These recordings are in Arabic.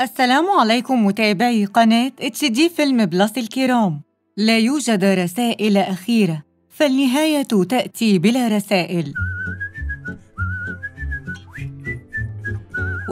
السلام عليكم متابعي قناة اتش دي فيلم بلس الكرام لا يوجد رسائل أخيرة فالنهاية تأتي بلا رسائل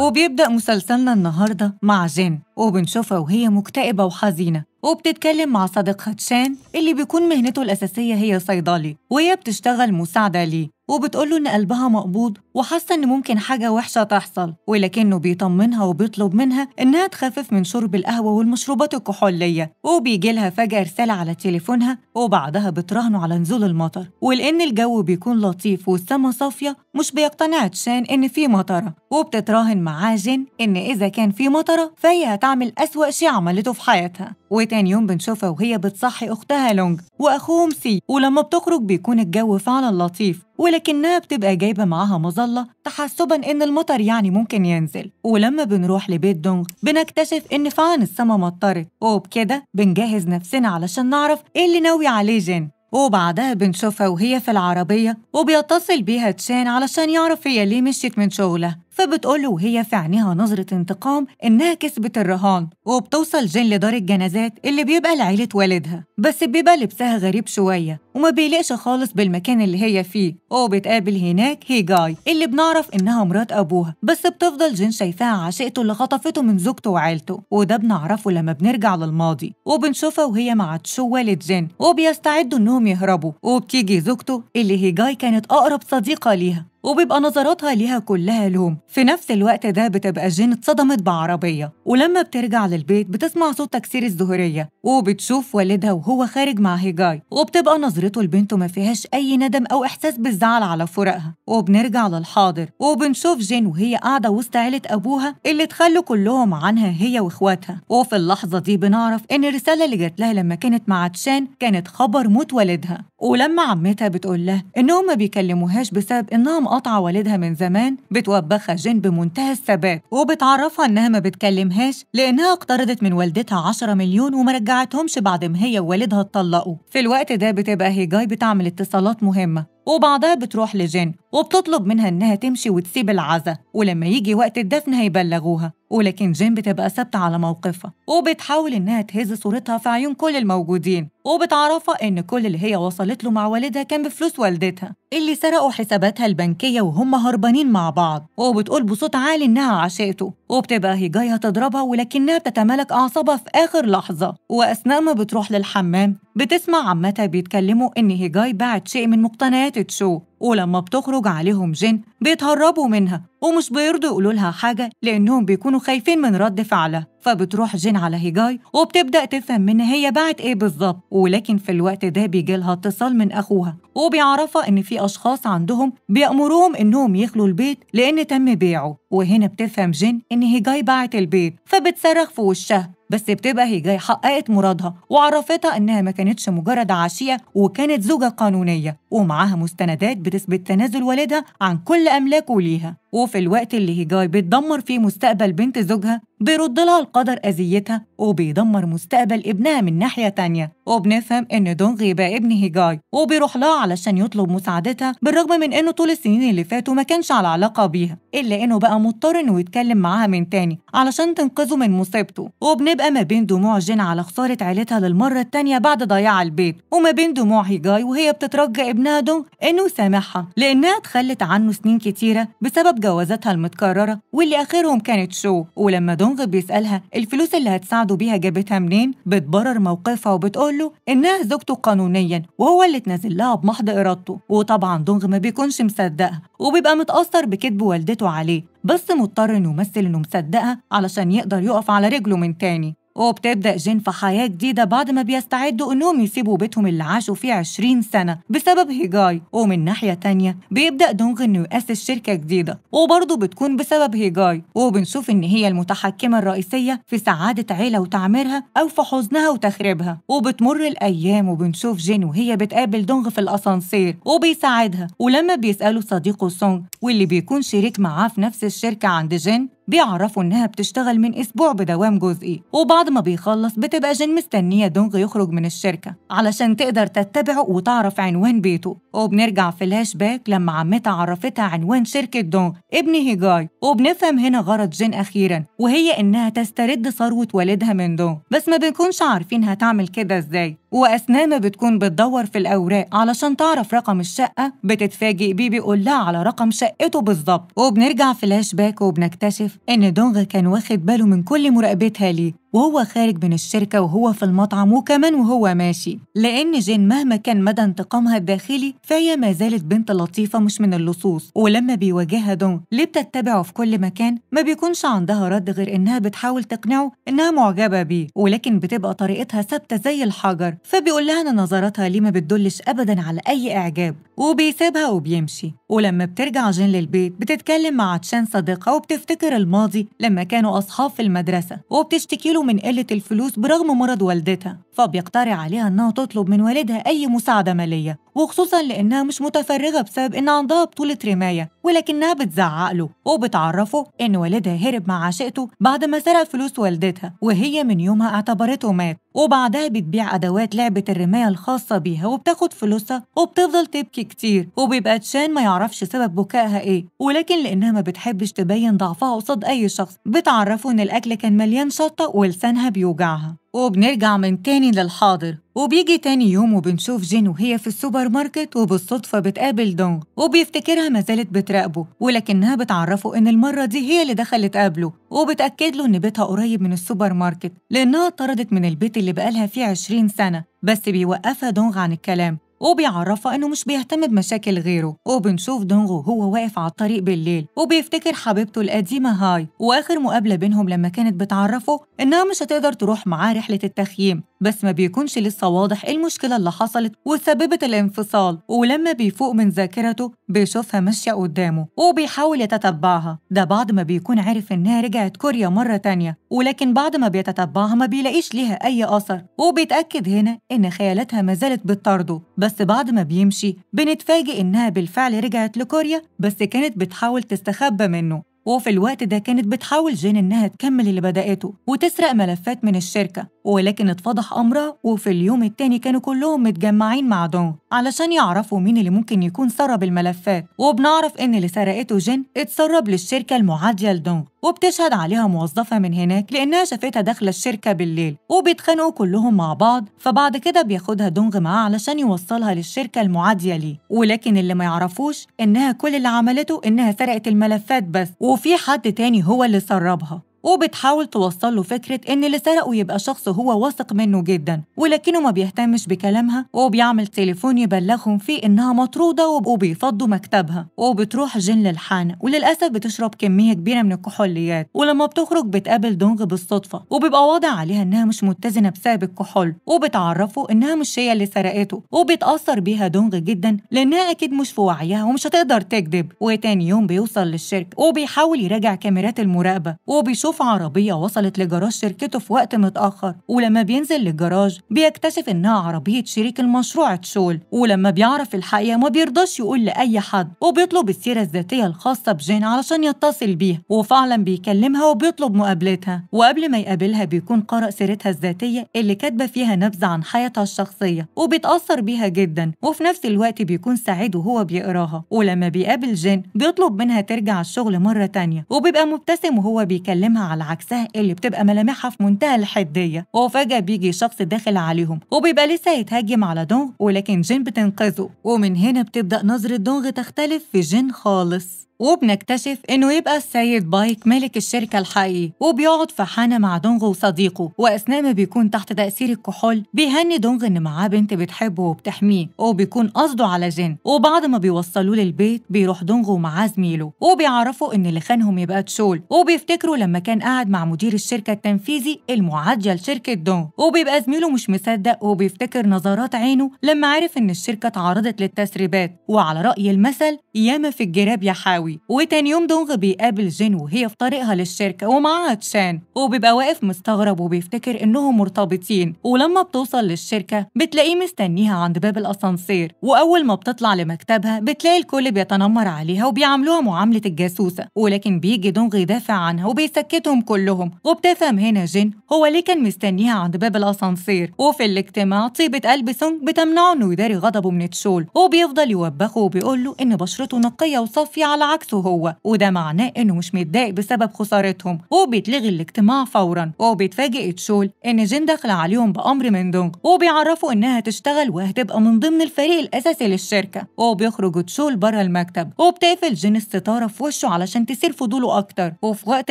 وبيبدأ مسلسلنا النهاردة مع جين وبنشوفها وهي مكتئبة وحزينة وبتتكلم مع صديقها تشان اللي بيكون مهنته الأساسية هي صيدلي وهي بتشتغل مساعدة ليه وبتقوله إن قلبها مقبوض وحاسة إن ممكن حاجة وحشة تحصل ولكنه بيطمنها وبيطلب منها إنها تخفف من شرب القهوة والمشروبات الكحولية وبيجي لها فجأة رسالة على تليفونها وبعدها بتراهنه على نزول المطر ولأن الجو بيكون لطيف والسما صافية مش بيقتنع تشان إن في مطرة وبتتراهن معاه جن إن إذا كان في مطرة فهي هتعمل أسوأ شيء عملته في حياتها وتاني يوم بنشوفها وهي بتصحي أختها لونج وأخوهم سي ولما بتخرج بيكون الجو فعلا لطيف ولكنها بتبقى جايبة معاها مظاهر المظلة تحسبا إن المطر يعني ممكن ينزل ولما بنروح لبيت دونغ بنكتشف إن فعلا السما مطرت وبكده بنجهز نفسنا علشان نعرف إيه اللي ناوي عليه جين وبعدها بنشوفها وهي في العربية وبيتصل بيها تشان علشان يعرف هي ليه مشيت من شغلها فبتقوله وهي في عينيها نظرة انتقام إنها كسبت الرهان وبتوصل جين لدار الجنازات اللي بيبقى لعيلة والدها بس بيبقى لبسها غريب شوية وما بيليقش خالص بالمكان اللي هي فيه وبتقابل هناك هيجاي اللي بنعرف إنها مرات أبوها بس بتفضل جين شايفاها عشيقته اللي خطفته من زوجته وعيلته وده بنعرفه لما بنرجع للماضي وبنشوفها وهي مع تشو والد جين وبيستعدوا إنهم يهربوا وبتيجي زوجته اللي هيجاي كانت أقرب صديقة ليها وبيبقى نظراتها ليها كلها لوم في نفس الوقت ده بتبقى جين اتصدمت بعربية ولما بترجع للبيت بتسمع صوت تكسير الزهورية وبتشوف والدها وهو خارج مع هيجاي وبتبقى نظرته لبنته ما فيهاش أي ندم أو إحساس بالزعل على فراقها وبنرجع للحاضر وبنشوف جين وهي قاعدة وسط عيلة أبوها اللي اتخلوا كلهم عنها هي وإخواتها وفي اللحظة دي بنعرف إن الرسالة اللي جات لها لما كانت مع تشان كانت خبر موت والدها ولما عمتها بتقول لها إنهم ما بيكلموهاش بسبب إنها مقاطعة والدها من زمان بتوبخها جين بمنتهى الثبات وبتعرفها إنها ما بتكلمهاش لأنها اقترضت من والدتها 10 مليون وما رجعتهمش بعد ما هي ووالدها اتطلقوا في الوقت ده بتبقى هيجاي بتعمل اتصالات مهمة وبعدها بتروح لجن وبتطلب منها إنها تمشي وتسيب العزا ولما يجي وقت الدفن هيبلغوها ولكن جن بتبقى ثابتة على موقفها وبتحاول إنها تهز صورتها في عيون كل الموجودين وبتعرفها إن كل اللي هي وصلت له مع والدها كان بفلوس والدتها اللي سرقوا حساباتها البنكية وهم هربانين مع بعض وبتقول بصوت عالي إنها عشقته وبتبقى هجاية تضربها ولكنها بتتمالك أعصابها في آخر لحظة وأثناء ما بتروح للحمام بتسمع عمتها بيتكلموا إن هيجاي باعت شيء من مقتنيات تشو ولما بتخرج عليهم جن بيتهربوا منها ومش بيرضوا يقولوا لها حاجة لأنهم بيكونوا خايفين من رد فعلها فبتروح جن على هيجاي وبتبدأ تفهم من هي باعت إيه بالظبط ولكن في الوقت ده بيجيلها اتصال من أخوها وبيعرفها إن في أشخاص عندهم بيأمروهم إنهم يخلوا البيت لأن تم بيعه وهنا بتفهم جن إن هيجاي باعت البيت فبتصرخ في وشها بس بتبقى هي جاي حققت مرادها وعرفتها إنها ما كانتش مجرد عشية وكانت زوجة قانونية ومعاها مستندات بتثبت تنازل والدها عن كل أملاكه ليها وفي الوقت اللي هيجاي بتدمر فيه مستقبل بنت زوجها بيرد لها القدر أذيتها وبيدمر مستقبل ابنها من ناحية تانية وبنفهم إن دونغ يبقى ابن هيجاي وبيروح لها علشان يطلب مساعدتها بالرغم من إنه طول السنين اللي فاتوا ما كانش على علاقة بيها إلا إنه بقى مضطر إنه يتكلم معاها من تاني علشان تنقذه من مصيبته وبنبقى ما بين دموع جين على خسارة عيلتها للمرة التانية بعد ضياع البيت وما بين دموع هيجاي وهي بتترجى ابنها دونغ إنه يسامحها لأنها اتخلت عنه سنين كتيرة بسبب جوازاتها المتكررة واللي آخرهم كانت شو ولما دونغ بيسألها الفلوس اللي هتساعده بيها جابتها منين بتبرر موقفها وبتقول له إنها زوجته قانونيا وهو اللي تنزل لها بمحض إرادته وطبعا دونغ ما بيكونش مصدقها وبيبقى متأثر بكذب والدته عليه بس مضطر إنه يمثل إنه مصدقها علشان يقدر يقف على رجله من تاني وبتبدأ جين في حياة جديدة بعد ما بيستعدوا إنهم يسيبوا بيتهم اللي عاشوا فيه 20 سنة بسبب هيجاي ومن ناحية تانية بيبدأ دونغ إنه يأسس شركة جديدة وبرضه بتكون بسبب هيجاي وبنشوف إن هي المتحكمة الرئيسية في سعادة عيلة وتعميرها أو في حزنها وتخريبها وبتمر الأيام وبنشوف جين وهي بتقابل دونغ في الأسانسير وبيساعدها ولما بيسأله صديقه سونغ واللي بيكون شريك معاه في نفس الشركة عند جين بيعرفوا إنها بتشتغل من أسبوع بدوام جزئي وبعد ما بيخلص بتبقى جين مستنية دونغ يخرج من الشركة علشان تقدر تتبعه وتعرف عنوان بيته وبنرجع في الهاش باك لما عمتها عرفتها عنوان شركة دون ابن هيجاي وبنفهم هنا غرض جين أخيرا وهي إنها تسترد ثروة والدها من دون بس ما بنكونش عارفين هتعمل كده إزاي وأثناء ما بتكون بتدور في الأوراق علشان تعرف رقم الشقة بتتفاجئ بيه بيقول لها على رقم شقته بالظبط وبنرجع في الهاش باك وبنكتشف إن دونغ كان واخد باله من كل مراقبتها ليه وهو خارج من الشركة وهو في المطعم وكمان وهو ماشي لأن جين مهما كان مدى انتقامها الداخلي فهي ما زالت بنت لطيفة مش من اللصوص ولما بيواجهها دون ليه بتتبعه في كل مكان ما بيكونش عندها رد غير إنها بتحاول تقنعه إنها معجبة بيه ولكن بتبقى طريقتها ثابتة زي الحجر فبيقول لها إن نظراتها ليه ما بتدلش أبدا على أي إعجاب وبيسيبها وبيمشي ولما بترجع جين للبيت بتتكلم مع تشان صديقها وبتفتكر الماضي لما كانوا أصحاب في المدرسة وبتشتكي له من قلة الفلوس برغم مرض والدتها فبيقترح عليها إنها تطلب من والدها أي مساعدة مالية وخصوصا لأنها مش متفرغة بسبب إن عندها بطولة رماية ولكنها بتزعق له وبتعرفه إن والدها هرب مع عشيقته بعد ما سرق فلوس والدتها وهي من يومها اعتبرته مات وبعدها بتبيع أدوات لعبة الرماية الخاصة بيها وبتاخد فلوسها وبتفضل تبكي كتير وبيبقى تشان ما يعرفش سبب بكائها إيه ولكن لأنها ما بتحبش تبين ضعفها قصاد أي شخص بتعرفه إن الأكل كان مليان شطة ولسانها بيوجعها وبنرجع من تاني للحاضر وبيجي تاني يوم وبنشوف جين وهي في السوبر ماركت وبالصدفة بتقابل دونغ وبيفتكرها ما زالت بتراقبه ولكنها بتعرفه إن المرة دي هي اللي دخلت قبله وبتأكد له إن بيتها قريب من السوبر ماركت لأنها طردت من البيت اللي بقالها فيه 20 سنة بس بيوقفها دونغ عن الكلام وبيعرفها إنه مش بيهتم بمشاكل غيره وبنشوف دونغو هو واقف على الطريق بالليل وبيفتكر حبيبته القديمة هاي وآخر مقابلة بينهم لما كانت بتعرفه إنها مش هتقدر تروح معاه رحلة التخييم بس ما بيكونش لسه واضح إيه المشكلة اللي حصلت وسببت الانفصال ولما بيفوق من ذاكرته بيشوفها ماشية قدامه وبيحاول يتتبعها ده بعد ما بيكون عارف إنها رجعت كوريا مرة تانية ولكن بعد ما بيتتبعها ما بيلاقيش ليها أي أثر وبيتأكد هنا إن خيالاتها ما زالت بتطارده بس بس بعد ما بيمشي بنتفاجئ إنها بالفعل رجعت لكوريا بس كانت بتحاول تستخبى منه وفي الوقت ده كانت بتحاول جين إنها تكمل اللي بدأته وتسرق ملفات من الشركة ولكن اتفضح أمره وفي اليوم التاني كانوا كلهم متجمعين مع دون علشان يعرفوا مين اللي ممكن يكون سرب الملفات وبنعرف إن اللي سرقته جين اتسرب للشركة المعادية لدون وبتشهد عليها موظفة من هناك لأنها شافتها داخلة الشركة بالليل وبيتخانقوا كلهم مع بعض فبعد كده بياخدها دونغ معاه علشان يوصلها للشركة المعادية ليه ولكن اللي ما يعرفوش إنها كل اللي عملته إنها سرقت الملفات بس وفي حد تاني هو اللي سربها وبتحاول توصل له فكرة إن اللي سرقه يبقى شخص هو واثق منه جدا ولكنه ما بيهتمش بكلامها وبيعمل تليفون يبلغهم فيه إنها مطرودة وبيفضوا مكتبها وبتروح جين للحانة وللأسف بتشرب كمية كبيرة من الكحوليات ولما بتخرج بتقابل دونغ بالصدفة وبيبقى واضح عليها إنها مش متزنة بسبب الكحول وبتعرفه إنها مش هي اللي سرقته وبيتأثر بيها دونغ جدا لأنها أكيد مش في وعيها ومش هتقدر تكذب وتاني يوم بيوصل للشركة وبيحاول يراجع كاميرات المراقبة وبيشوف بيشوف عربية وصلت لجراج شركته في وقت متأخر ولما بينزل للجراج بيكتشف إنها عربية شريك المشروع تشول ولما بيعرف الحقيقة ما بيرضاش يقول لأي حد وبيطلب السيرة الذاتية الخاصة بجين علشان يتصل بيها وفعلا بيكلمها وبيطلب مقابلتها وقبل ما يقابلها بيكون قرأ سيرتها الذاتية اللي كاتبة فيها نبذة عن حياتها الشخصية وبيتأثر بيها جدا وفي نفس الوقت بيكون سعيد وهو بيقراها ولما بيقابل جين بيطلب منها ترجع الشغل مرة تانية وبيبقى مبتسم وهو بيكلمها على عكسها اللي بتبقى ملامحها في منتهى الحديه وفجاه بيجي شخص داخل عليهم وبيبقى لسه هيتهاجم على دونغ ولكن جين بتنقذه ومن هنا بتبدا نظره دونغ تختلف في جين خالص وبنكتشف إنه يبقى السيد بايك ملك الشركة الحقيقي وبيقعد في حانة مع دونغ وصديقه وأثناء ما بيكون تحت تأثير الكحول بيهني دونغ إن معاه بنت بتحبه وبتحميه وبيكون قصده على جن وبعد ما بيوصلوه للبيت بيروح دونغ ومعاه زميله وبيعرفوا إن اللي خانهم يبقى تشول وبيفتكروا لما كان قاعد مع مدير الشركة التنفيذي المعادية لشركة دونغ وبيبقى زميله مش مصدق وبيفتكر نظرات عينه لما عرف إن الشركة اتعرضت للتسريبات وعلى رأي المثل ياما في الجراب يا حاوي قوي وتاني يوم دونغ بيقابل جين وهي في طريقها للشركة ومعاها تشان وبيبقى واقف مستغرب وبيفتكر إنهم مرتبطين ولما بتوصل للشركة بتلاقيه مستنيها عند باب الأسانسير وأول ما بتطلع لمكتبها بتلاقي الكل بيتنمر عليها وبيعاملوها معاملة الجاسوسة ولكن بيجي دونغ يدافع عنها وبيسكتهم كلهم وبتفهم هنا جين هو ليه كان مستنيها عند باب الأسانسير وفي الاجتماع طيبة قلب سونج بتمنعه إنه يداري غضبه من تشول وبيفضل يوبخه وبيقول له إن بشرته نقية وصافية على عكس عكسه هو وده معناه انه مش متضايق بسبب خسارتهم وبيتلغي الاجتماع فورا وبيتفاجئ تشول ان جين داخله عليهم بامر من دونغ وبيعرفوا انها تشتغل وهتبقى من ضمن الفريق الاساسي للشركه وبيخرج تشول بره المكتب وبتقفل جين الستاره في وشه علشان تثير فضوله اكتر وفي وقت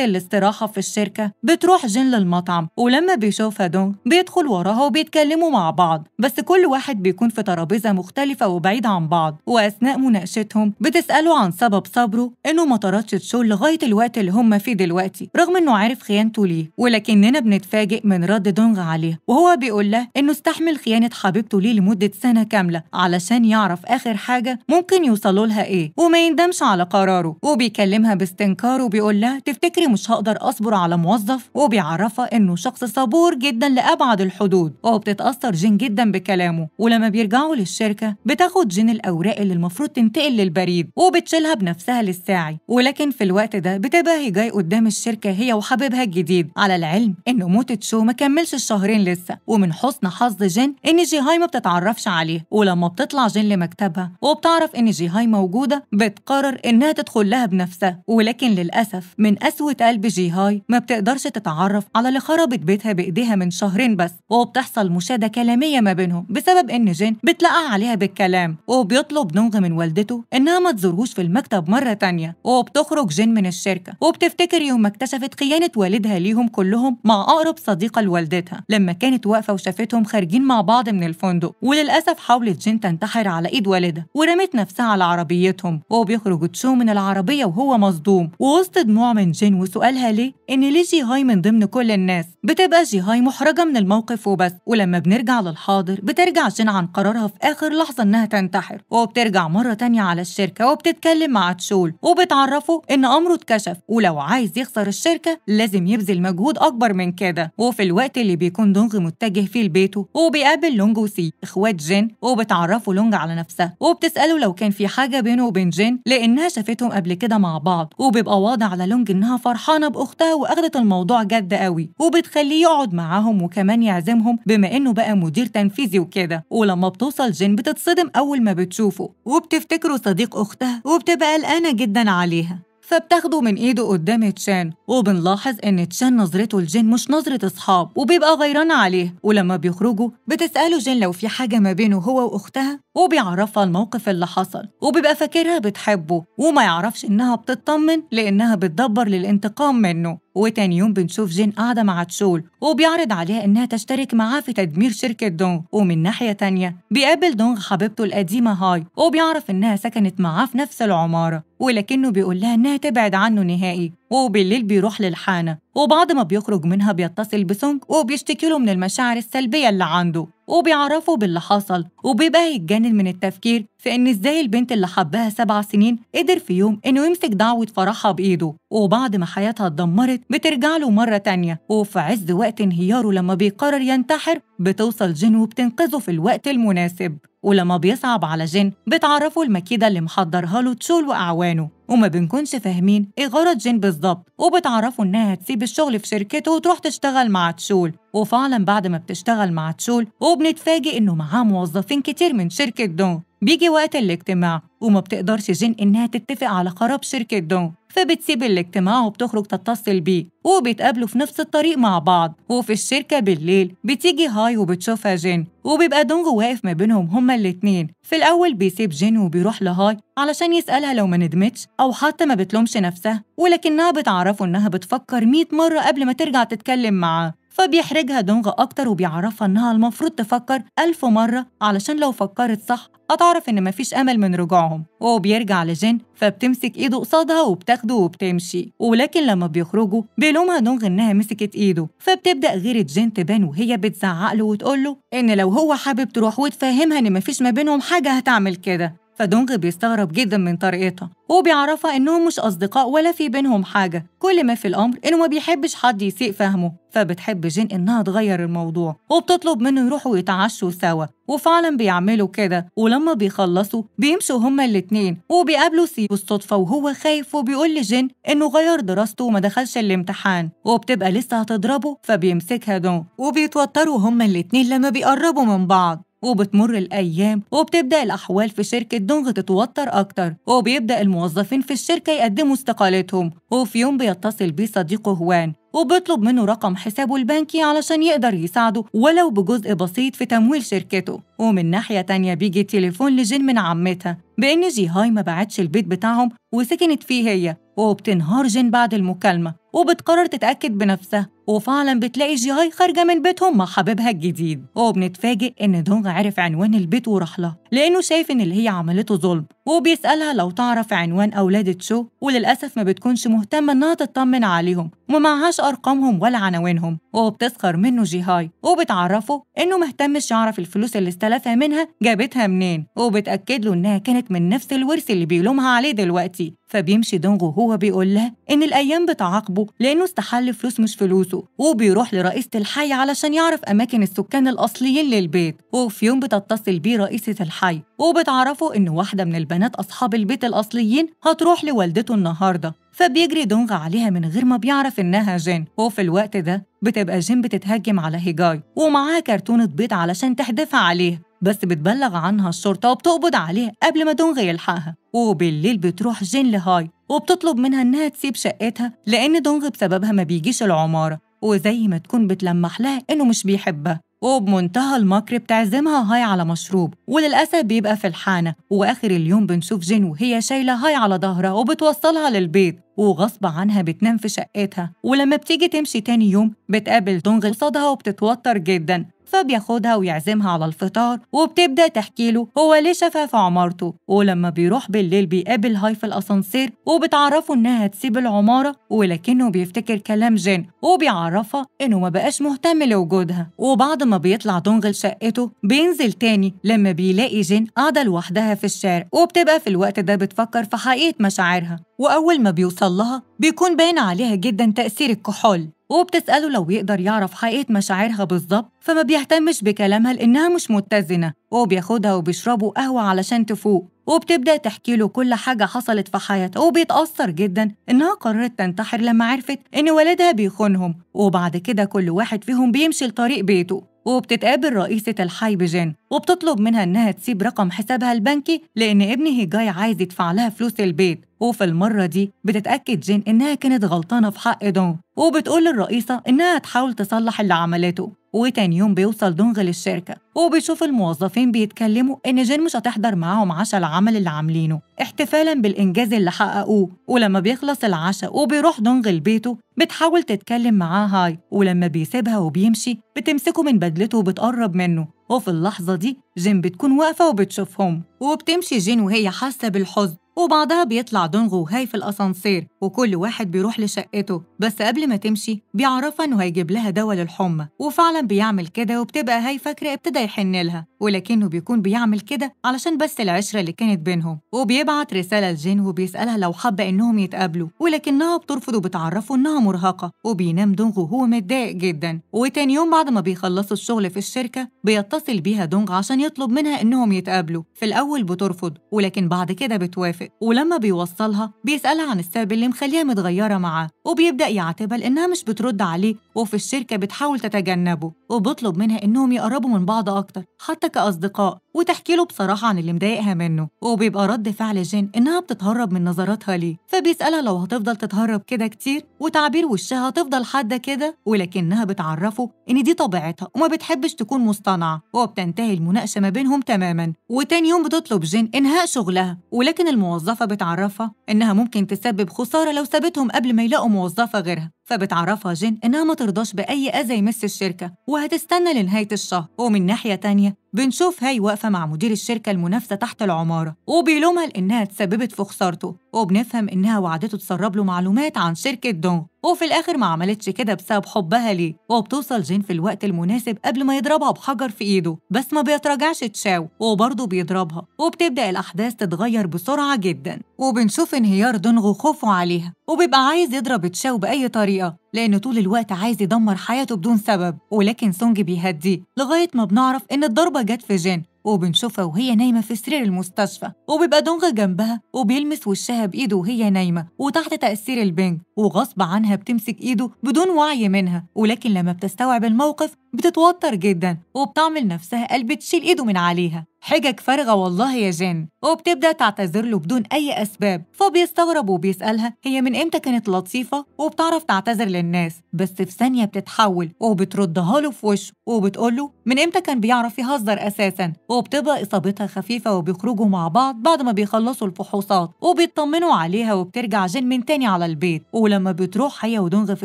الاستراحه في الشركه بتروح جين للمطعم ولما بيشوفها دونغ بيدخل وراها وبيتكلموا مع بعض بس كل واحد بيكون في ترابيزه مختلفه وبعيد عن بعض واثناء مناقشتهم بتساله عن سبب صبر خبره إنه ما طردش تشول لغاية الوقت اللي هم فيه دلوقتي رغم إنه عارف خيانته ليه ولكننا بنتفاجئ من رد دونغ عليه وهو بيقول له إنه استحمل خيانة حبيبته ليه لمدة سنة كاملة علشان يعرف آخر حاجة ممكن يوصلوا لها إيه وما يندمش على قراره وبيكلمها باستنكار وبيقول لها تفتكري مش هقدر أصبر على موظف وبيعرفها إنه شخص صبور جدا لأبعد الحدود وبتتأثر جين جدا بكلامه ولما بيرجعوا للشركة بتاخد جين الأوراق اللي المفروض تنتقل للبريد وبتشيلها بنفسها الأهل للساعي ولكن في الوقت ده بتبقى جاي قدام الشركة هي وحبيبها الجديد على العلم إن موت شو ما كملش الشهرين لسه ومن حسن حظ جين إن جيهاي ما بتتعرفش عليه ولما بتطلع جين لمكتبها وبتعرف إن جيهاي موجودة بتقرر إنها تدخل لها بنفسها ولكن للأسف من قسوة قلب جيهاي ما بتقدرش تتعرف على اللي خربت بيتها بإيديها من شهرين بس وبتحصل مشادة كلامية ما بينهم بسبب إن جين بتلقى عليها بالكلام وبيطلب نونغ من والدته إنها ما تزورهوش في المكتب مرة تانية وبتخرج جين من الشركة وبتفتكر يوم ما اكتشفت خيانة والدها ليهم كلهم مع أقرب صديقة لوالدتها لما كانت واقفة وشافتهم خارجين مع بعض من الفندق وللأسف حاولت جين تنتحر على إيد والدها ورمت نفسها على عربيتهم وبيخرج تشو من العربية وهو مصدوم ووسط دموع من جين وسؤالها ليه إن ليه جي هاي من ضمن كل الناس بتبقى جي هاي محرجة من الموقف وبس ولما بنرجع للحاضر بترجع جين عن قرارها في آخر لحظة إنها تنتحر وبترجع مرة تانية على الشركة وبتتكلم مع تشو دول وبتعرفه إن أمره اتكشف ولو عايز يخسر الشركة لازم يبذل مجهود أكبر من كده وفي الوقت اللي بيكون دونغ متجه فيه لبيته وبيقابل لونج وسي إخوات جين وبتعرفه لونج على نفسها وبتسأله لو كان في حاجة بينه وبين جين لأنها شافتهم قبل كده مع بعض وبيبقى واضح على لونج إنها فرحانة بأختها وأخدت الموضوع جد قوي وبتخليه يقعد معاهم وكمان يعزمهم بما إنه بقى مدير تنفيذي وكده ولما بتوصل جين بتتصدم أول ما بتشوفه وبتفتكره صديق أختها وبتبقى قلقانة جدا عليها فبتاخده من ايده قدام تشان وبنلاحظ ان تشان نظرته لجين مش نظرة اصحاب وبيبقى غيران عليه ولما بيخرجوا بتسأله جين لو في حاجة ما بينه هو واختها وبيعرفها الموقف اللي حصل وبيبقى فاكرها بتحبه وما يعرفش انها بتطمن لانها بتدبر للانتقام منه وتاني يوم بنشوف جين قاعدة مع تشول وبيعرض عليها إنها تشترك معاه في تدمير شركة دونغ ومن ناحية تانية بيقابل دونغ حبيبته القديمة هاي وبيعرف إنها سكنت معاه في نفس العمارة ولكنه بيقول لها إنها تبعد عنه نهائي وبالليل بيروح للحانة وبعد ما بيخرج منها بيتصل بسونج وبيشتكي له من المشاعر السلبية اللي عنده وبيعرفه باللي حصل وبيبقى يتجنن من التفكير في إن إزاي البنت اللي حبها سبع سنين قدر في يوم إنه يمسك دعوة فرحها بإيده وبعد ما حياتها اتدمرت بترجع له مرة تانية وفي عز وقت انهياره لما بيقرر ينتحر بتوصل جين وبتنقذه في الوقت المناسب ولما بيصعب على جن بتعرفوا المكيدة اللي محضرها له تشول وأعوانه وما بنكونش فاهمين ايه غرض جن بالظبط وبتعرفوا انها تسيب الشغل في شركته وتروح تشتغل مع تشول وفعلا بعد ما بتشتغل مع تشول وبنتفاجئ انه معاه موظفين كتير من شركة دون بيجي وقت الاجتماع وما بتقدرش جن انها تتفق على خراب شركة دون فبتسيب الاجتماع وبتخرج تتصل بيه وبيتقابلوا في نفس الطريق مع بعض وفي الشركة بالليل بتيجي هاي وبتشوفها جين وبيبقى دونغ واقف ما بينهم هما الاتنين في الأول بيسيب جين وبيروح لهاي علشان يسألها لو ما ندمتش أو حتى ما بتلومش نفسها ولكنها بتعرفه إنها بتفكر 100 مرة قبل ما ترجع تتكلم معاه فبيحرجها دونغ أكتر وبيعرفها إنها المفروض تفكر ألف مرة علشان لو فكرت صح هتعرف إن مفيش أمل من رجوعهم وهو بيرجع لجين فبتمسك إيده قصادها وبتاخده وبتمشي ولكن لما بيخرجوا بيلومها دونغ إنها مسكت إيده فبتبدأ غيرة جين تبان وهي بتزعق له وتقول له إن لو هو حابب تروح وتفهمها إن مفيش ما بينهم حاجة هتعمل كده فدونغ بيستغرب جدا من طريقتها وبيعرفها إنهم مش أصدقاء ولا في بينهم حاجة كل ما في الأمر إنه ما بيحبش حد يسيء فهمه فبتحب جين إنها تغير الموضوع وبتطلب منه يروحوا يتعشوا سوا وفعلا بيعملوا كده ولما بيخلصوا بيمشوا هما الاتنين وبيقابلوا سي بالصدفة وهو خايف وبيقول لجين إنه غير دراسته وما دخلش الامتحان وبتبقى لسه هتضربه فبيمسكها دون وبيتوتروا هما الاتنين لما بيقربوا من بعض وبتمر الأيام وبتبدأ الأحوال في شركة دونغ تتوتر أكتر وبيبدأ الموظفين في الشركة يقدموا استقالتهم وفي يوم بيتصل بيه صديقه هوان وبيطلب منه رقم حسابه البنكي علشان يقدر يساعده ولو بجزء بسيط في تمويل شركته ومن ناحية تانية بيجي تليفون لجين من عمتها بإن جيهاي ما بعتش البيت بتاعهم وسكنت فيه هي وبتنهار جين بعد المكالمة وبتقرر تتأكد بنفسها وفعلا بتلاقي جيهاي خارجة من بيتهم مع حبيبها الجديد وبنتفاجئ إن دونغ عرف عنوان البيت وراح لها لأنه شايف إن اللي هي عملته ظلم وبيسألها لو تعرف عنوان أولاد تشو وللأسف ما بتكونش مهتمة إنها تطمن عليهم ومعهاش أرقامهم ولا عناوينهم وبتسخر منه جيهاي وبتعرفه إنه مهتمش يعرف الفلوس اللي استلفها منها جابتها منين وبتأكد له إنها كانت من نفس الورث اللي بيلومها عليه دلوقتي فبيمشي دونغ وهو بيقول لها إن الأيام بتعاقبه لأنه استحل فلوس مش فلوس فلوسه وبيروح لرئيسة الحي علشان يعرف أماكن السكان الأصليين للبيت وفي يوم بتتصل بيه رئيسة الحي وبتعرفه إن واحدة من البنات أصحاب البيت الأصليين هتروح لوالدته النهاردة فبيجري دونغ عليها من غير ما بيعرف إنها جين وفي الوقت ده بتبقى جين بتتهجم على هيجاي ومعاها كرتونة بيض علشان تحدفها عليه بس بتبلغ عنها الشرطة وبتقبض عليها قبل ما دونغ يلحقها وبالليل بتروح جين لهاي وبتطلب منها إنها تسيب شقتها لأن دونغ بسببها ما بيجيش العمارة وزي ما تكون بتلمح لها إنه مش بيحبها وبمنتهى المكر بتعزمها هاي على مشروب وللأسف بيبقى في الحانة وآخر اليوم بنشوف جين وهي شايلة هاي على ظهرها وبتوصلها للبيت وغصب عنها بتنام في شقتها ولما بتيجي تمشي تاني يوم بتقابل دونغ قصادها وبتتوتر جدا فبياخدها ويعزمها على الفطار وبتبدا تحكي له هو ليه شافها في عمارته ولما بيروح بالليل بيقابل هاي في الاسانسير وبتعرفه انها هتسيب العماره ولكنه بيفتكر كلام جين وبيعرفها انه ما بقاش مهتم لوجودها وبعد ما بيطلع دونغل شقته بينزل تاني لما بيلاقي جين قاعده لوحدها في الشارع وبتبقى في الوقت ده بتفكر في حقيقه مشاعرها واول ما بيوصل لها بيكون باين عليها جدا تأثير الكحول وبتسأله لو يقدر يعرف حقيقة مشاعرها بالظبط فما بيهتمش بكلامها لأنها مش متزنة وبياخدها وبيشربوا قهوة علشان تفوق وبتبدأ تحكي له كل حاجة حصلت في حياتها وبيتأثر جدا إنها قررت تنتحر لما عرفت إن والدها بيخونهم وبعد كده كل واحد فيهم بيمشي لطريق بيته وبتتقابل رئيسة الحي بجن وبتطلب منها إنها تسيب رقم حسابها البنكي لأن ابن هيجاي عايز يدفع لها فلوس البيت وفي المرة دي بتتأكد جين إنها كانت غلطانة في حق دون وبتقول للرئيسة إنها تحاول تصلح اللي عملته وتاني يوم بيوصل دونغ للشركة وبيشوف الموظفين بيتكلموا إن جين مش هتحضر معاهم عشاء العمل اللي عاملينه احتفالا بالإنجاز اللي حققوه ولما بيخلص العشاء وبيروح دونغ لبيته بتحاول تتكلم معاه هاي ولما بيسيبها وبيمشي بتمسكه من بدلته وبتقرب منه وفي اللحظة دي جين بتكون واقفة وبتشوفهم وبتمشي جين وهي حاسة بالحزن وبعدها بيطلع دونغ وهاي في الأسانسير وكل واحد بيروح لشقته بس قبل ما تمشي بيعرفها إنه هيجيب لها دواء للحمى وفعلا بيعمل كده وبتبقى هاي فاكرة ابتدى يحن لها ولكنه بيكون بيعمل كده علشان بس العشرة اللي كانت بينهم وبيبعت رسالة لجين وبيسألها لو حابة إنهم يتقابلوا ولكنها بترفض وبتعرفه إنها مرهقة وبينام دونغ وهو متضايق جدا وتاني يوم بعد ما بيخلصوا الشغل في الشركة بيتصل بيها دونغ عشان يطلب منها إنهم يتقابلوا في الأول بترفض ولكن بعد كده بتوافق ولما بيوصلها بيسألها عن السبب اللي مخليها متغيرة معاه وبيبدأ يعاتبها لأنها مش بترد عليه وفي الشركة بتحاول تتجنبه وبيطلب منها إنهم يقربوا من بعض أكتر حتى كأصدقاء وتحكي له بصراحة عن اللي مضايقها منه وبيبقى رد فعل جين إنها بتتهرب من نظراتها ليه فبيسألها لو هتفضل تتهرب كده كتير وتعبير وشها هتفضل حادة كده ولكنها بتعرفه إن دي طبيعتها وما بتحبش تكون مصطنعة وبتنتهي المناقشة المعاش ما بينهم تماما وتاني يوم بتطلب جين إنهاء شغلها ولكن الموظفة بتعرفها إنها ممكن تسبب خسارة لو سابتهم قبل ما يلاقوا موظفة غيرها فبتعرفها جين إنها ما ترضاش بأي أذى يمس الشركة وهتستنى لنهاية الشهر ومن ناحية تانية بنشوف هاي واقفة مع مدير الشركة المنافسة تحت العمارة وبيلومها لإنها تسببت في خسارته وبنفهم إنها وعدته تسرب له معلومات عن شركة دون وفي الآخر ما عملتش كده بسبب حبها ليه وبتوصل جين في الوقت المناسب قبل ما يضربها بحجر في إيده بس ما بيتراجعش تشاو وبرضه بيضربها وبتبدأ الأحداث تتغير بسرعة جدا وبنشوف انهيار دونغ خوفه عليها وبيبقى عايز يضرب تشاو بأي طريقة لأن طول الوقت عايز يدمر حياته بدون سبب ولكن سونج بيهديه لغاية ما بنعرف إن الضربة جت في جين وبنشوفها وهي نايمة في سرير المستشفى وبيبقى دونغ جنبها وبيلمس وشها بإيده وهي نايمة وتحت تأثير البنج وغصب عنها بتمسك إيده بدون وعي منها ولكن لما بتستوعب الموقف بتتوتر جدا وبتعمل نفسها قلب تشيل إيده من عليها حجج فارغة والله يا جن وبتبدأ تعتذر له بدون أي أسباب فبيستغرب وبيسألها هي من إمتى كانت لطيفة وبتعرف تعتذر للناس بس في ثانية بتتحول وبتردها له في وشه وبتقول له من إمتى كان بيعرف يهزر أساسا وبتبقى إصابتها خفيفة وبيخرجوا مع بعض بعد ما بيخلصوا الفحوصات وبيطمنوا عليها وبترجع جن من تاني على البيت ولما بتروح هي ودونغ في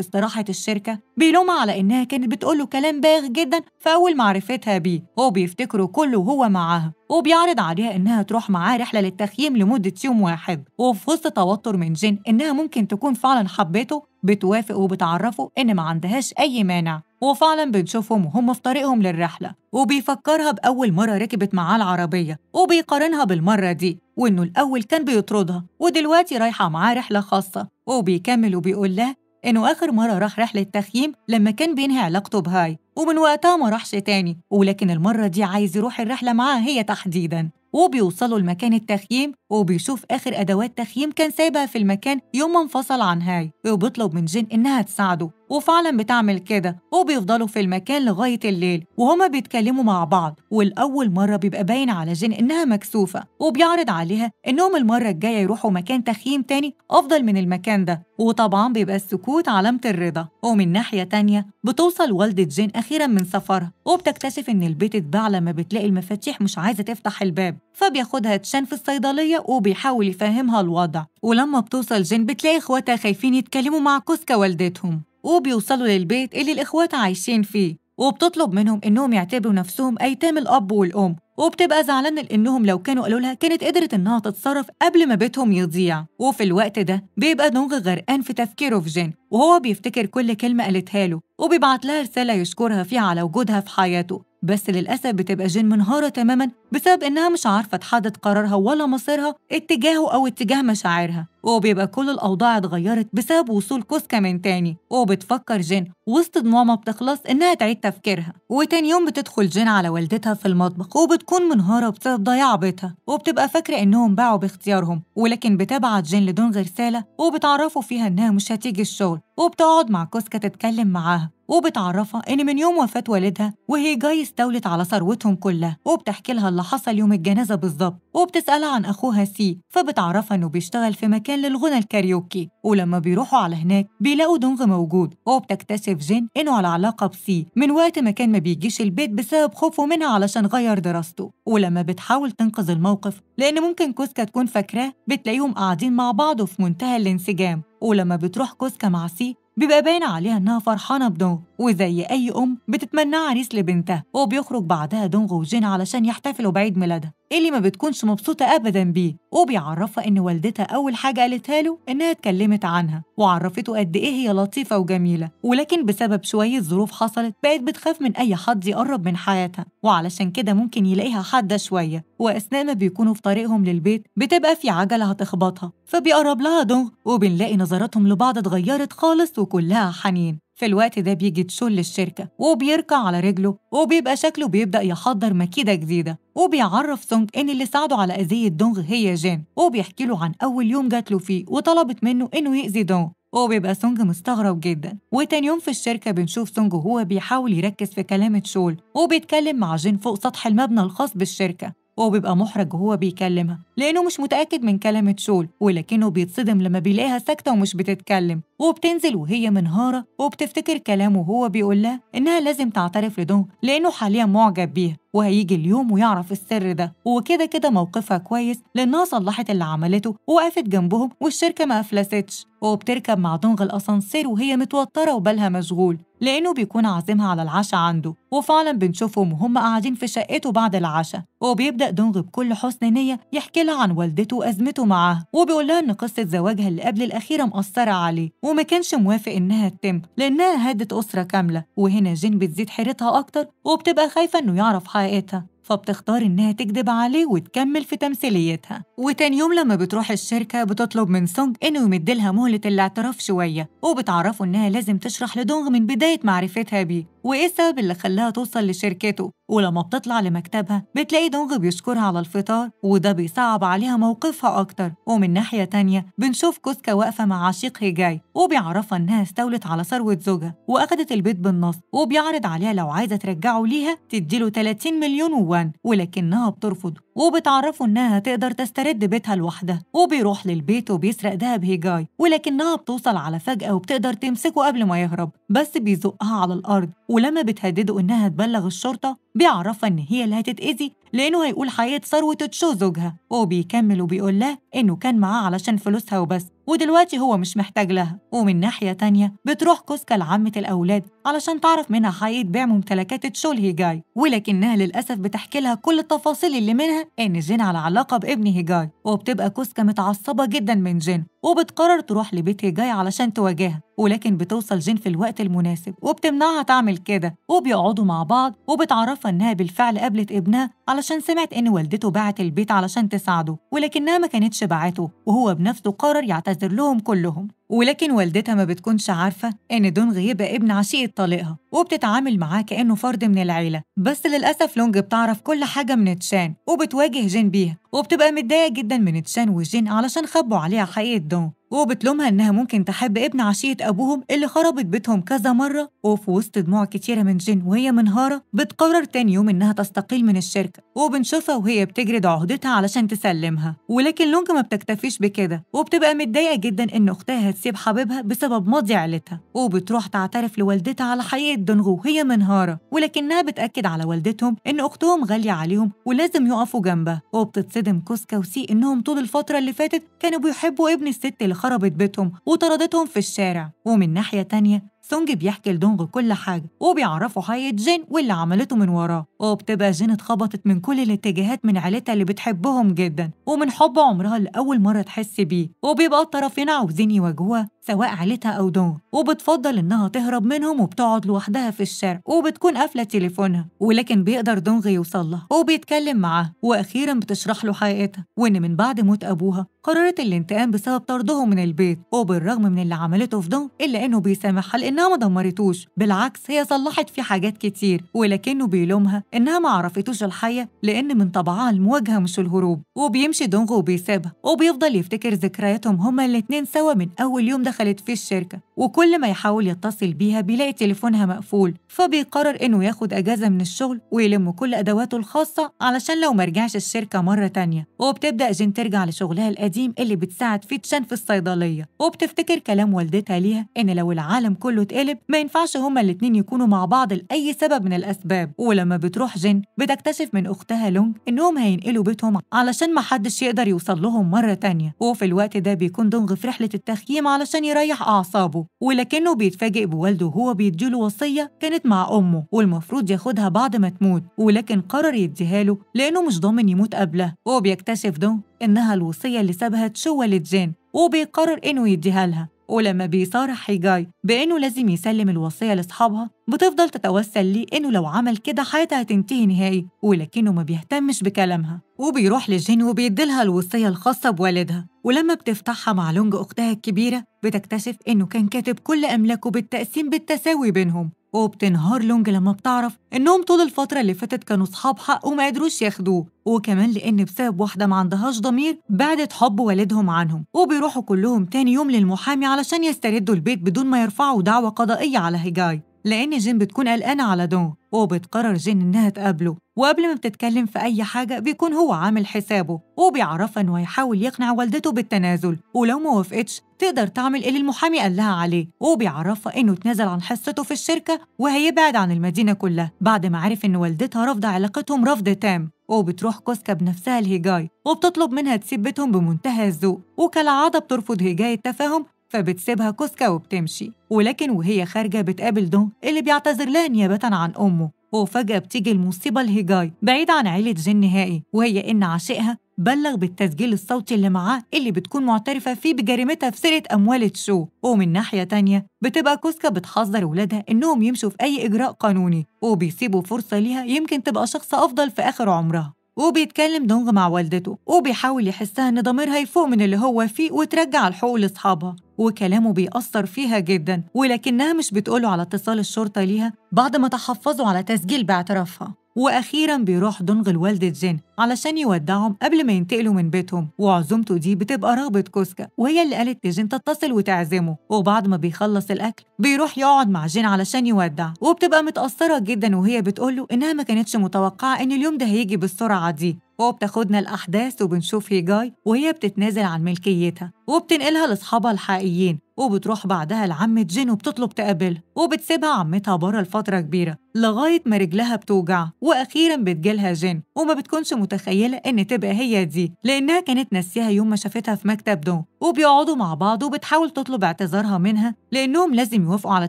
استراحة الشركة بيلومها على إنها كانت بتقوله كلام باغ جدا في أول معرفتها بيه هو بيفتكره كله وهو معاها وبيعرض عليها إنها تروح معاه رحلة للتخييم لمدة يوم واحد وفي وسط توتر من جين إنها ممكن تكون فعلا حبته بتوافق وبتعرفه إن ما عندهاش أي مانع وفعلا بتشوفهم وهم في طريقهم للرحلة وبيفكرها بأول مرة ركبت معاه العربية وبيقارنها بالمرة دي وإنه الأول كان بيطردها ودلوقتي رايحة معاه رحلة خاصة وبيكمل وبيقول له إنه آخر مرة راح رحلة تخييم لما كان بينهي علاقته بهاي ومن وقتها ما راحش تاني ولكن المرة دي عايز يروح الرحلة معاها هي تحديداً وبيوصلوا لمكان التخييم وبيشوف آخر أدوات تخييم كان سايبها في المكان يوم ما انفصل عن هاي وبيطلب من جين إنها تساعده وفعلا بتعمل كده وبيفضلوا في المكان لغاية الليل وهما بيتكلموا مع بعض والأول مرة بيبقى باين على جين إنها مكسوفة وبيعرض عليها إنهم المرة الجاية يروحوا مكان تخييم تاني أفضل من المكان ده وطبعا بيبقى السكوت علامة الرضا ومن ناحية تانية بتوصل والدة جين أخيرا من سفرها وبتكتشف إن البيت اتباع لما بتلاقي المفاتيح مش عايزة تفتح الباب فبياخدها تشان في الصيدلية وبيحاول يفهمها الوضع ولما بتوصل جين بتلاقي إخواتها خايفين يتكلموا مع كوسكا والدتهم وبيوصلوا للبيت اللي الإخوات عايشين فيه وبتطلب منهم إنهم يعتبروا نفسهم أيتام الأب والأم وبتبقى زعلانة لأنهم لو كانوا قالوا لها كانت قدرت إنها تتصرف قبل ما بيتهم يضيع وفي الوقت ده بيبقى دونغ غرقان في تفكيره في جين وهو بيفتكر كل كلمة قالتها له وبيبعت لها رسالة يشكرها فيها على وجودها في حياته بس للأسف بتبقى جين منهارة تماما بسبب إنها مش عارفة تحدد قرارها ولا مصيرها اتجاهه أو اتجاه مشاعرها وبيبقى كل الأوضاع اتغيرت بسبب وصول كوسكا من تاني وبتفكر جين وسط دموعها بتخلص إنها تعيد تفكيرها وتاني يوم بتدخل جين على والدتها في المطبخ وبتكون منهارة بسبب ضياع بيتها وبتبقى فاكرة إنهم باعوا باختيارهم ولكن بتبعت جين لدون رسالة وبتعرفه فيها إنها مش هتيجي الشغل وبتقعد مع كوسكا تتكلم معاها وبتعرفها إن من يوم وفاة والدها وهي جاي استولت على ثروتهم كلها وبتحكي لها اللي حصل يوم الجنازة بالظبط وبتسألها عن أخوها سي فبتعرفها إنه بيشتغل في مكان مكان للغنى الكاريوكي ولما بيروحوا على هناك بيلاقوا دونغ موجود وبتكتشف جين انه على علاقه بسي من وقت ما كان ما بيجيش البيت بسبب خوفه منها علشان غير دراسته ولما بتحاول تنقذ الموقف لان ممكن كوسكا تكون فاكراه بتلاقيهم قاعدين مع بعض وفي منتهى الانسجام ولما بتروح كوسكا مع سي بيبقى باين عليها انها فرحانه بدونغ وزي اي ام بتتمنى عريس لبنتها وبيخرج بعدها دونغ وجين علشان يحتفلوا بعيد ميلادها اللي ما بتكونش مبسوطة أبدا بيه وبيعرفها إن والدتها أول حاجة قالتها له إنها اتكلمت عنها وعرفته قد إيه هي لطيفة وجميلة ولكن بسبب شوية ظروف حصلت بقت بتخاف من أي حد يقرب من حياتها وعلشان كده ممكن يلاقيها حادة شوية وأثناء ما بيكونوا في طريقهم للبيت بتبقى في عجلة هتخبطها فبيقرب لها دونغ وبنلاقي نظراتهم لبعض اتغيرت خالص وكلها حنين في الوقت ده بيجي تشل الشركة وبيركع على رجله وبيبقى شكله بيبدأ يحضر مكيدة جديدة وبيعرف سونج إن اللي ساعده على أذية دونغ هي جين وبيحكي له عن أول يوم جات له فيه وطلبت منه إنه يأذي دونغ وبيبقى سونج مستغرب جدا وتاني يوم في الشركة بنشوف سونج وهو بيحاول يركز في كلام تشول وبيتكلم مع جين فوق سطح المبنى الخاص بالشركة وبيبقى محرج وهو بيكلمها لأنه مش متأكد من كلام تشول ولكنه بيتصدم لما بيلاقيها ساكتة ومش بتتكلم وبتنزل وهي منهارة وبتفتكر كلامه وهو بيقول لها إنها لازم تعترف لدون لأنه حاليا معجب بيها وهيجي اليوم ويعرف السر ده وكده كده موقفها كويس لأنها صلحت اللي عملته وقفت جنبهم والشركة ما أفلستش وبتركب مع دونغ الأسانسير وهي متوترة وبالها مشغول لأنه بيكون عازمها على العشاء عنده وفعلا بنشوفهم وهم قاعدين في شقته بعد العشاء وبيبدأ دونغ بكل حسن نية يحكي لها عن والدته وأزمته معاها وبيقول لها إن قصة زواجها اللي قبل الأخيرة مأثرة عليه وما كانش موافق إنها تتم لأنها هدت أسرة كاملة وهنا جين بتزيد حيرتها أكتر وبتبقى خايفة إنه يعرف حقيقتها فبتختار إنها تكذب عليه وتكمل في تمثيليتها وتاني يوم لما بتروح الشركة بتطلب من سونج إنه يمدلها مهلة الاعتراف شوية وبتعرفه إنها لازم تشرح لدونغ من بداية معرفتها بيه وإيه السبب اللي خلاها توصل لشركته ولما بتطلع لمكتبها بتلاقي دونغ بيشكرها على الفطار وده بيصعب عليها موقفها أكتر ومن ناحية تانية بنشوف كوسكا واقفة مع عشيق هيجاي وبيعرفها إنها استولت على ثروة زوجها وأخدت البيت بالنص وبيعرض عليها لو عايزة ترجعه ليها تديله 30 مليون وان ولكنها بترفض وبتعرفه إنها تقدر تسترد بيتها لوحدها وبيروح للبيت وبيسرق دهب هيجاي ولكنها بتوصل على فجأة وبتقدر تمسكه قبل ما يهرب بس بيزقها على الأرض ولما بتهدده إنها تبلغ الشرطة بيعرفها إن هي اللي هتتأذي لأنه هيقول حياة ثروة تشو زوجها وبيكمل وبيقول لها إنه كان معاه علشان فلوسها وبس ودلوقتي هو مش محتاج لها ومن ناحية تانية بتروح كوسكا لعمة الأولاد علشان تعرف منها حقيقة بيع ممتلكات تشو الهيجاي ولكنها للأسف بتحكي لها كل التفاصيل اللي منها إن جين على علاقة بابن هيجاي وبتبقى كوسكا متعصبة جدا من جين وبتقرر تروح لبيت هيجاي علشان تواجهها ولكن بتوصل جين في الوقت المناسب وبتمنعها تعمل كده وبيقعدوا مع بعض وبتعرفها إنها بالفعل قابلت ابنها علشان سمعت إن والدته باعت البيت علشان تساعده ولكنها ما كانتش باعته وهو بنفسه قرر يعتذر لهم كلهم ولكن والدتها ما بتكونش عارفة إن دونغ يبقى ابن عشيقة طليقها وبتتعامل معاه كأنه فرد من العيلة بس للأسف لونج بتعرف كل حاجة من تشان وبتواجه جين بيها وبتبقى متضايقة جدا من تشان وجين علشان خبوا عليها حقيقة دون وبتلومها إنها ممكن تحب ابن عشية أبوهم اللي خربت بيتهم كذا مرة وفي وسط دموع كتيرة من جين وهي منهارة بتقرر تاني يوم إنها تستقيل من الشركة وبنشوفها وهي بتجرد عهدتها علشان تسلمها ولكن لونج ما بتكتفيش بكده وبتبقى متضايقة جدا إن أختها هتسيب حبيبها بسبب ماضي عيلتها وبتروح تعترف لوالدتها على حقيقة دونغ وهي منهارة ولكنها بتأكد على والدتهم إن أختهم غالية عليهم ولازم يقفوا جنبها وبتتصل صدم كوسكا وسي إنهم طول الفترة اللي فاتت كانوا بيحبوا ابن الست اللي خربت بيتهم وطردتهم في الشارع ومن ناحية تانية سونج بيحكي لدونغ كل حاجة وبيعرفوا حياة جين واللي عملته من وراه وبتبقى جين اتخبطت من كل الاتجاهات من عيلتها اللي بتحبهم جدا ومن حب عمرها لأول مرة تحس بيه وبيبقى الطرفين عاوزين يواجهوها سواء عيلتها أو دونغ وبتفضل إنها تهرب منهم وبتقعد لوحدها في الشارع وبتكون قافلة تليفونها ولكن بيقدر دونغ يوصلها وبيتكلم معاها وأخيرا بتشرح له حقيقتها وإن من بعد موت أبوها قررت الانتقام بسبب طردهم من البيت وبالرغم من اللي عملته في دونغ إلا إنه بيسامحها لأن إنها ما دمرتوش بالعكس هي صلحت في حاجات كتير ولكنه بيلومها إنها ما عرفتوش الحياه لأن من طبعها المواجهة مش الهروب وبيمشي دونغ وبيسيبها وبيفضل يفتكر ذكرياتهم هما الاتنين سوا من أول يوم دخلت في الشركة وكل ما يحاول يتصل بيها بيلاقي تليفونها مقفول فبيقرر إنه ياخد أجازة من الشغل ويلم كل أدواته الخاصة علشان لو مرجعش الشركة مرة تانية وبتبدأ جين ترجع لشغلها القديم اللي بتساعد فيه تشان في الصيدلية وبتفتكر كلام والدتها ليها إن لو العالم كله اتقلب ما ينفعش هما الاتنين يكونوا مع بعض لأي سبب من الأسباب ولما بتروح جين بتكتشف من أختها لونج إنهم هينقلوا بيتهم علشان محدش يقدر يوصل لهم مرة تانية وفي الوقت ده بيكون دونغ في رحلة التخييم علشان يريح أعصابه ولكنه بيتفاجئ بوالده وهو بيديله وصية كانت مع أمه والمفروض ياخدها بعد ما تموت ولكن قرر يديها له لأنه مش ضامن يموت قبلها وبيكتشف بيكتشف ده إنها الوصية اللي سابها تشوة لجين وبيقرر إنه يديها لها ولما بيصارح هيجاي بإنه لازم يسلم الوصية لأصحابها بتفضل تتوسل ليه إنه لو عمل كده حياتها هتنتهي نهائي ولكنه ما بيهتمش بكلامها وبيروح للجن وبيديلها الوصية الخاصة بوالدها ولما بتفتحها مع لونج أختها الكبيرة بتكتشف إنه كان كاتب كل أملاكه بالتقسيم بالتساوي بينهم وبتنهار لونج لما بتعرف إنهم طول الفترة اللي فاتت كانوا صحاب حق وما قدروش ياخدوه وكمان لأن بسبب واحدة ما عندهاش ضمير بعدت حب والدهم عنهم وبيروحوا كلهم تاني يوم للمحامي علشان يستردوا البيت بدون ما يرفعوا دعوة قضائية على هيجاي لأن جين بتكون قلقانة على دون وبتقرر جين إنها تقابله وقبل ما بتتكلم في أي حاجة بيكون هو عامل حسابه وبيعرفها إنه هيحاول يقنع والدته بالتنازل ولو ما وافقتش تقدر تعمل اللي المحامي قال لها عليه وبيعرفها إنه اتنازل عن حصته في الشركة وهيبعد عن المدينة كلها بعد ما عرف إن والدتها رافضة علاقتهم رفض تام وبتروح كوسكا بنفسها لهيجاي وبتطلب منها تسيب بيتهم بمنتهى الذوق وكالعادة بترفض هيجاي التفاهم فبتسيبها كوسكا وبتمشي ولكن وهي خارجة بتقابل دون اللي بيعتذر لها نيابة عن أمه وفجأة بتيجي المصيبة الهجاي بعيد عن عيلة جن نهائي وهي إن عاشقها بلغ بالتسجيل الصوتي اللي معاه اللي بتكون معترفة فيه بجريمتها في سرقة أموال تشو ومن ناحية تانية بتبقى كوسكا بتحذر ولادها إنهم يمشوا في أي إجراء قانوني وبيسيبوا فرصة ليها يمكن تبقى شخص أفضل في آخر عمرها وبيتكلم دونغ مع والدته وبيحاول يحسها إن ضميرها يفوق من اللي هو فيه وترجع الحقوق لأصحابها وكلامه بيأثر فيها جدا ولكنها مش بتقوله على اتصال الشرطة ليها بعد ما تحفظوا على تسجيل باعترافها وأخيرا بيروح دونغ لوالدة جين علشان يودعهم قبل ما ينتقلوا من بيتهم وعزومته دي بتبقى رابط كوسكا وهي اللي قالت لجين تتصل وتعزمه وبعد ما بيخلص الأكل بيروح يقعد مع جين علشان يودع وبتبقى متأثرة جدا وهي بتقوله إنها ما كانتش متوقعة إن اليوم ده هيجي بالسرعة دي وبتاخدنا الأحداث وبنشوف هيجاي وهي بتتنازل عن ملكيتها وبتنقلها لأصحابها الحقيقيين وبتروح بعدها لعمة جين وبتطلب تقابلها وبتسيبها عمتها بره لفترة كبيرة لغاية ما رجلها بتوجع وأخيرا بتجيلها جين وما بتكونش متخيلة إن تبقى هي دي لأنها كانت ناسيها يوم ما شافتها في مكتب دون وبيقعدوا مع بعض وبتحاول تطلب اعتذارها منها لأنهم لازم يوافقوا على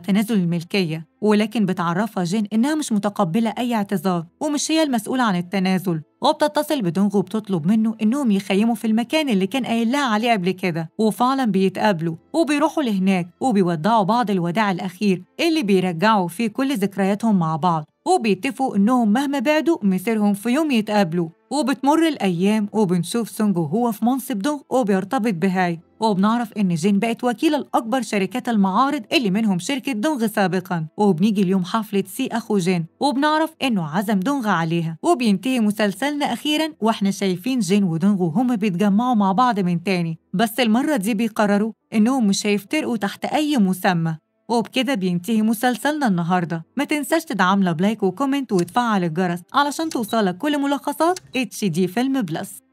تنازل الملكية ولكن بتعرفها جين إنها مش متقبلة أي اعتذار ومش هي المسؤولة عن التنازل وبتتصل بدونغ وبتطلب منه إنهم يخيموا في المكان اللي كان قايل لها عليه قبل كده وفعلا بيتقابلوا وبيروحوا لهناك وبيودعوا بعض الوداع الأخير اللي بيرجعوا فيه كل ذكرياتهم مع بعض وبيتفقوا إنهم مهما بعدوا مسيرهم في يوم يتقابلوا وبتمر الأيام وبنشوف سونج وهو في منصب دونغ وبيرتبط بهاي وبنعرف إن جين بقت وكيلة لأكبر شركات المعارض اللي منهم شركة دونغ سابقا وبنيجي اليوم حفلة سي أخو جين وبنعرف إنه عزم دونغ عليها وبينتهي مسلسلنا أخيرا وإحنا شايفين جين ودونغ وهما بيتجمعوا مع بعض من تاني بس المرة دي بيقرروا إنهم مش هيفترقوا تحت أي مسمى وبكده بينتهي مسلسلنا النهارده ما تنساش تدعمنا بلايك وكومنت وتفعل الجرس علشان توصلك كل ملخصات اتش دي فيلم بلس